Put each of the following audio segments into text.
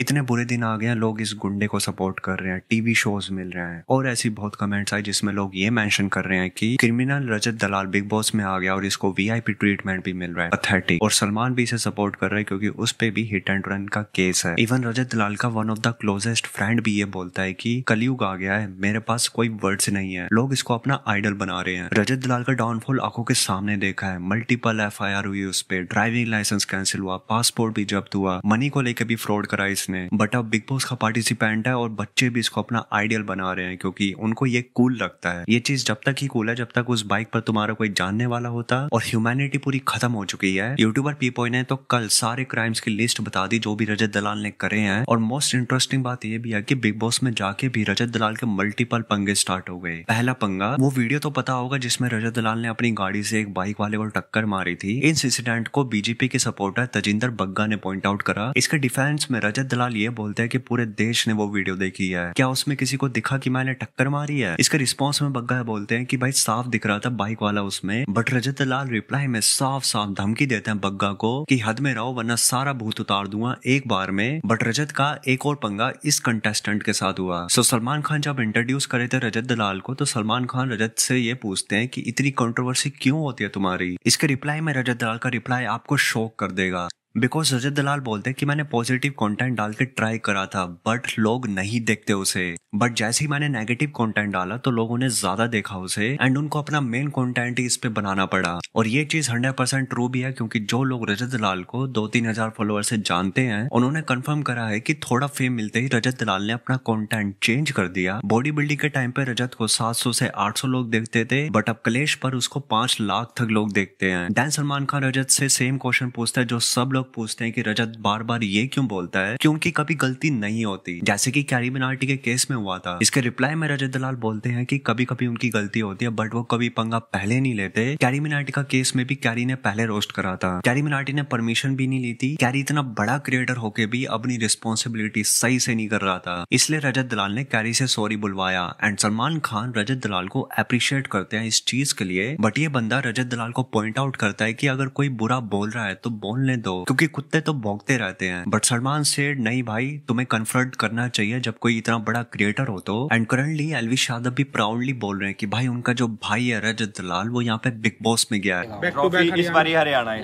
इतने बुरे दिन आ गए हैं लोग इस गुंडे को सपोर्ट कर रहे हैं टीवी शोज मिल रहे हैं और ऐसी बहुत कमेंट्स आई जिसमें लोग ये मेंशन कर रहे हैं कि criminal Rajat Dalal big boss में आ गया और इसको वीआईपी ट्रीटमेंट भी मिल रहा है अथेटिक और सलमान भी इसे सपोर्ट कर रहे हैं क्योंकि उस पर भी हिट एंड रन का केस है इवन रजत दलाल का one of the closest friend भी ये बोलता है की कलयुग आ गया है मेरे पास कोई वर्ड्स नहीं है लोग इसको अपना आइडल बना रहे हैं रजत दलाल का डाउनफॉल आंखों के सामने देखा है मल्टीपल एफ हुई उस पर ड्राइविंग लाइसेंस कैंसिल हुआ पासपोर्ट भी जब्त हुआ मनी को लेकर भी फ्रॉड कराई इसने बट अब बिग बॉस का पार्टिसिपेंट है और बच्चे भी इसको अपना आइडियल बना रहे हैं क्योंकि उनको ये कूल लगता है ये चीज जब तक ही कूल है जब तक उस बाइक पर तुम्हारा कोई जानने वाला होता और ह्यूमैनिटी पूरी खत्म हो चुकी है यूट्यूबर पीपो ने तो कल सारे क्राइम्स की लिस्ट बता दी जो भी रजत दलाल ने करे हैं और मोस्ट इंटरेस्टिंग बात यह भी है कि बिग बॉस में जाके भी रजत दलाल के मल्टीपल पंगे स्टार्ट हो गए पहला पंगा वो वीडियो तो पता होगा जिसमें रजत दलाल ने अपनी गाड़ी से एक बाइक वाले को टक्कर मारी थी इस इंसिडेंट को बीजेपी के सपोर्टर तजिंदर बग्गा ने पॉइंट आउट करा इसके डिफेंस में रजत जलाल ये बोलते हैं कि पूरे देश ने वो वीडियो देखी है क्या उसमें किसी को दिखा कि मैंने टक्कर मारी है इसका रिस्पॉन्स में बग्गा है बोलते हैं कि भाई साफ दिख रहा था बाइक वाला उसमें बट रजत लाल रिप्लाई में साफ साफ धमकी देते हैं बग्गा को कि हद में रहो वरना सारा भूत उतार दूंगा एक बार में बट रजत का एक और पंगा इस कंटेस्टेंट के साथ हुआ सो सलमान खान जब इंट्रोड्यूस करे थे रजत दलाल को तो सलमान खान रजत से ये पूछते हैं कि इतनी कंट्रोवर्सी क्यों होती है तुम्हारी इसके रिप्लाई में रजत दलाल का रिप्लाई आपको शॉक कर देगा बिकॉज रजत दलाल बोलते हैं कि मैंने पॉजिटिव कंटेंट डाल के ट्राई करा था बट लोग नहीं देखते उसे बट जैसे ही मैंने नेगेटिव कंटेंट डाला तो लोगों ने ज्यादा देखा उसे एंड उनको अपना मेन कंटेंट ही इस पे बनाना पड़ा और ये चीज हंड्रेड परसेंट ट्रू भी है क्योंकि जो लोग रजत दलाल को दो तीन हजार फॉलोअर से जानते हैं उन्होंने कन्फर्म करा है की थोड़ा फेम मिलते ही रजत दलाल ने अपना कॉन्टेंट चेंज कर दिया बॉडी बिल्डिंग के टाइम पे रजत को सात से आठ लोग देखते थे बट अब कलेश पर उसको पांच लाख तक लोग देखते हैं डैन सलमान खान रजत से सेम क्वेश्चन पूछता है जो सब लोग लोग पूछते हैं कि रजत बार बार ये क्यों बोलता है क्योंकि कभी गलती नहीं होती जैसे कि कैरी मिनार्टी के केस में हुआ था इसके रिप्लाई में रजत दलाल बोलते हैं कि कभी कभी उनकी गलती होती है बट वो कभी पंगा पहले नहीं लेते कैरी मिनार्टी का केस में भी कैरी ने पहले रोस्ट करा था कैरी मिनार्टी ने परमिशन भी नहीं ली थी कैरी इतना बड़ा क्रिएटर होके भी अपनी रिस्पॉन्सिबिलिटी सही से नहीं कर रहा था इसलिए रजत दलाल ने कैरी से सॉरी बुलवाया एंड सलमान खान रजत दलाल को अप्रिशिएट करते हैं इस चीज के लिए बट ये बंदा रजत दलाल को पॉइंट आउट करता है कि अगर कोई बुरा बोल रहा है तो बोलने दो क्योंकि कुत्ते तो भोंगते रहते हैं बट सलमान सेड नहीं भाई तुम्हें कन्फर्ट करना चाहिए जब कोई इतना बड़ा क्रिएटर हो तो एंड करंटली एलविश यादव भी प्राउडली बोल रहे हैं कि भाई उनका जो भाई है रजत दलाल वो यहाँ पे बिग बॉस में गया है बैक टू बैक इस बार Haryana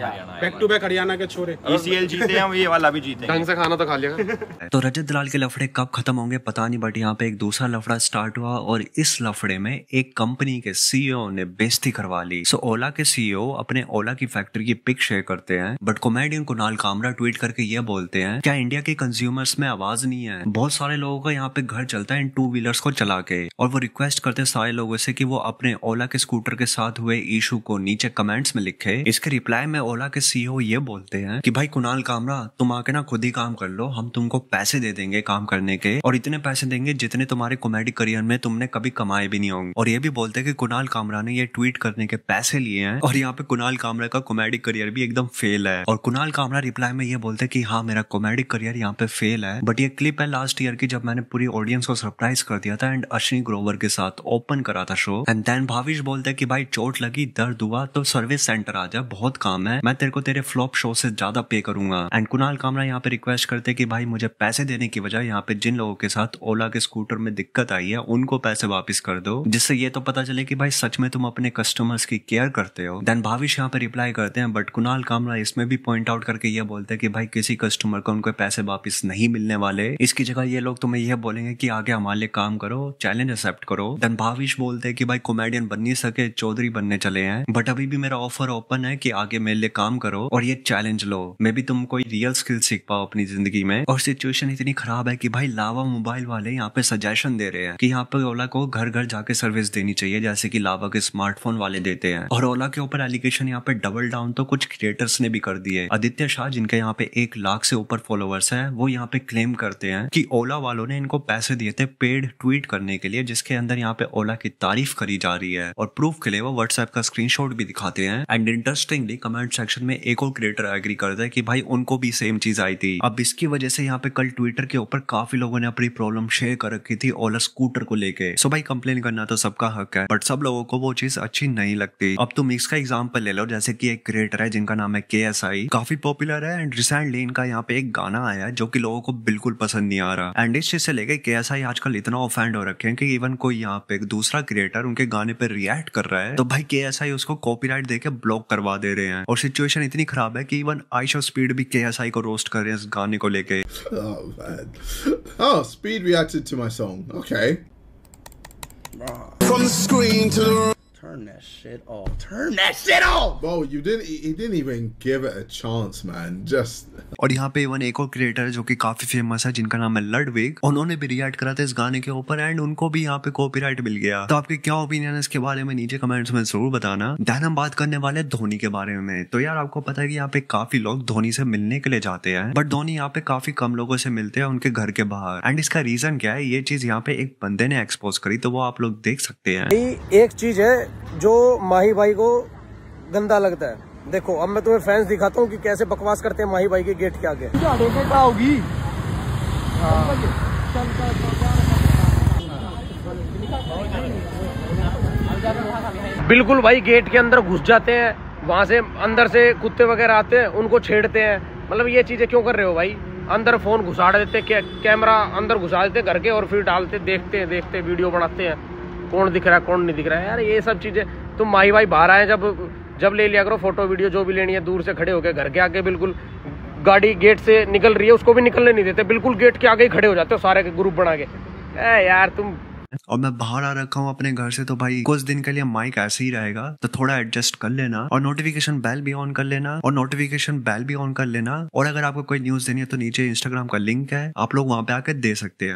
back to back Haryana के छोरे ईसीएल e जीते हम ये वाला भी जीते ढंग से खाना तो खा लिया तो रजत दलाल के लफड़े कब खत्म होंगे पता नहीं बट यहाँ पे एक दूसरा लफड़ा स्टार्ट हुआ और इस लफड़े में एक कंपनी के सीईओ e ने बेस्ती करवा ली सो ओला के सीईओ e अपने ओला की फैक्ट्री की पिक शेयर करते हैं बट कॉमेडियन को कुणाल कामरा ट्वीट करके ये बोलते हैं क्या इंडिया के कंज्यूमर्स में आवाज नहीं है बहुत सारे लोगों का यहाँ पे घर चलता है इन टू व्हीलर्स को चला के और वो रिक्वेस्ट करते हैं सारे लोगों से कि वो अपने ओला के स्कूटर के साथ हुए इशू को नीचे कमेंट्स में लिखे इसके रिप्लाई में ओला के सीईओ e ये बोलते हैं कि भाई कुणाल कामरा तुम आके ना खुद ही काम कर लो हम तुमको पैसे दे देंगे काम करने के और इतने पैसे देंगे जितने तुम्हारे कॉमेडी करियर में तुमने कभी कमाए भी नहीं होंगे और ये भी बोलते हैं कि कुणाल कामरा ने ये ट्वीट करने के पैसे लिए हैं और यहाँ पे कुणाल कामरा का कॉमेडी करियर भी एकदम फेल है और कुणाल कामरा अपना रिप्लाई में ये बोलते हैं कि हाँ मेरा कॉमेडिक करियर यहाँ पे फेल है बट ये क्लिप है लास्ट ईयर की जब मैंने पूरी ऑडियंस को सरप्राइज कर दिया था एंड अश्विनी ग्रोवर के साथ ओपन करा था शो एंड देन भाविश बोलते कि भाई चोट लगी दर्द हुआ तो सर्विस सेंटर आ जा बहुत काम है मैं तेरे को तेरे फ्लॉप शो से ज्यादा पे करूंगा एंड कुणाल कामरा यहाँ पे रिक्वेस्ट करते कि भाई मुझे पैसे देने की वजह यहाँ पे जिन लोगों के साथ ओला के स्कूटर में दिक्कत आई है उनको पैसे वापस कर दो जिससे ये तो पता चले कि भाई सच में तुम अपने कस्टमर्स की केयर करते हो देन भाविश यहाँ पे रिप्लाई करते हैं बट कुणाल कामरा इसमें भी पॉइंट आउट करके करके ये बोलते हैं कि भाई किसी कस्टमर को उनके पैसे वापस नहीं मिलने वाले इसकी जगह ये लोग तुम्हें यह बोलेंगे कि आगे हमारे लिए काम करो चैलेंज एक्सेप्ट करो धन भाविश बोलते हैं कि भाई कॉमेडियन बन नहीं सके चौधरी बनने चले हैं बट अभी भी मेरा ऑफर ओपन है कि आगे मेरे लिए काम करो और ये चैलेंज लो मे भी तुम कोई रियल स्किल सीख पाओ अपनी जिंदगी में और सिचुएशन इतनी खराब है कि भाई लावा मोबाइल वाले यहाँ पे सजेशन दे रहे हैं कि यहाँ पे ओला को घर घर जाके सर्विस देनी चाहिए जैसे कि लावा के स्मार्टफोन वाले देते हैं और ओला के ऊपर एलिगेशन यहाँ पे डबल डाउन तो कुछ क्रिएटर्स ने भी कर दिए आदित्य आदित्य शाह जिनके यहाँ पे एक लाख से ऊपर फॉलोअर्स हैं वो यहाँ पे क्लेम करते हैं कि ओला वालों ने इनको पैसे दिए थे पेड ट्वीट करने के लिए जिसके अंदर यहाँ पे ओला की तारीफ करी जा रही है और प्रूफ के लिए वो व्हाट्सएप का स्क्रीन भी दिखाते हैं एंड इंटरेस्टिंगली कमेंट सेक्शन में एक और क्रिएटर एग्री करता है कि भाई उनको भी सेम चीज आई थी अब इसकी वजह से यहाँ पे कल ट्विटर के ऊपर काफी लोगों ने अपनी प्रॉब्लम शेयर कर रखी थी ओला स्कूटर को लेके सो भाई कंप्लेन करना तो सबका हक है बट सब लोगों को वो चीज अच्छी नहीं लगती अब तुम इसका एग्जाम्पल ले लो जैसे की एक क्रिएटर है जिनका नाम है के काफी पॉपुलर है एंड रिसेंटली इनका यहाँ पे एक गाना आया है जो कि लोगों को बिल्कुल पसंद नहीं आ रहा एंड इस चीज से लेके के एस आई आजकल इतना ऑफेंड हो रखे हैं कि इवन कोई यहाँ पे एक दूसरा क्रिएटर उनके गाने पर रिएक्ट कर रहा है तो भाई के एस आई उसको कॉपीराइट देके ब्लॉक करवा दे रहे हैं और सिचुएशन इतनी खराब है कि इवन आयशा स्पीड भी के एस आई को रोस्ट कर रहे हैं इस गाने को लेके oh, oh From the screen to the Turn that shit off. Turn that shit off. Bro, you didn't. E, he didn't even give it a chance, man. Just. और यहाँ पे इवन एक और क्रिएटर है जो कि काफी फेमस है जिनका नाम है लडविग उन्होंने भी रिएक्ट करा था इस गाने के ऊपर एंड उनको भी यहाँ पे कॉपीराइट मिल गया तो आपके क्या ओपिनियन है इसके बारे में नीचे कमेंट्स में जरूर बताना दैन हम बात करने वाले धोनी के बारे में तो यार आपको पता है कि यहाँ पे काफी लोग धोनी से मिलने के लिए जाते हैं बट धोनी यहाँ पे काफी कम लोगों से मिलते हैं उनके घर के बाहर एंड इसका रीजन क्या है ये चीज यहाँ पे एक बंदे ने एक्सपोज करी तो वो आप लोग देख सकते हैं एक चीज है जो माही भाई को गंदा लगता है देखो अब मैं तुम्हें फैंस दिखाता हूँ कि कैसे बकवास करते हैं माही भाई के गेट के आगे होगी हाँ। बिल्कुल भाई गेट के अंदर घुस जाते हैं वहाँ से अंदर से कुत्ते वगैरह आते हैं उनको छेड़ते हैं मतलब ये चीज़ें क्यों कर रहे हो भाई अंदर फ़ोन घुसा देते कैमरा अंदर घुसा देते घर के और फिर डालते देखते हैं देखते वीडियो बनाते हैं कौन दिख रहा है कौन नहीं दिख रहा है यार ये सब चीज़ें तुम माई वाई बाहर आए जब जब ले लिया करो फोटो वीडियो जो भी लेनी है दूर से खड़े होकर घर के आगे बिल्कुल गाड़ी गेट से निकल रही है उसको भी निकलने नहीं देते बिल्कुल गेट के आगे ही खड़े हो जाते हो सारे के ग्रुप बना के ए यार तुम और मैं बाहर आ रखा हूँ अपने घर से तो भाई कुछ दिन के लिए माइक ऐसे ही रहेगा तो थोड़ा एडजस्ट कर लेना और नोटिफिकेशन बेल भी ऑन कर लेना और नोटिफिकेशन बेल भी ऑन कर लेना और अगर आपको कोई न्यूज देनी है तो नीचे इंस्टाग्राम का लिंक है आप लोग वहाँ पे आकर दे सकते हैं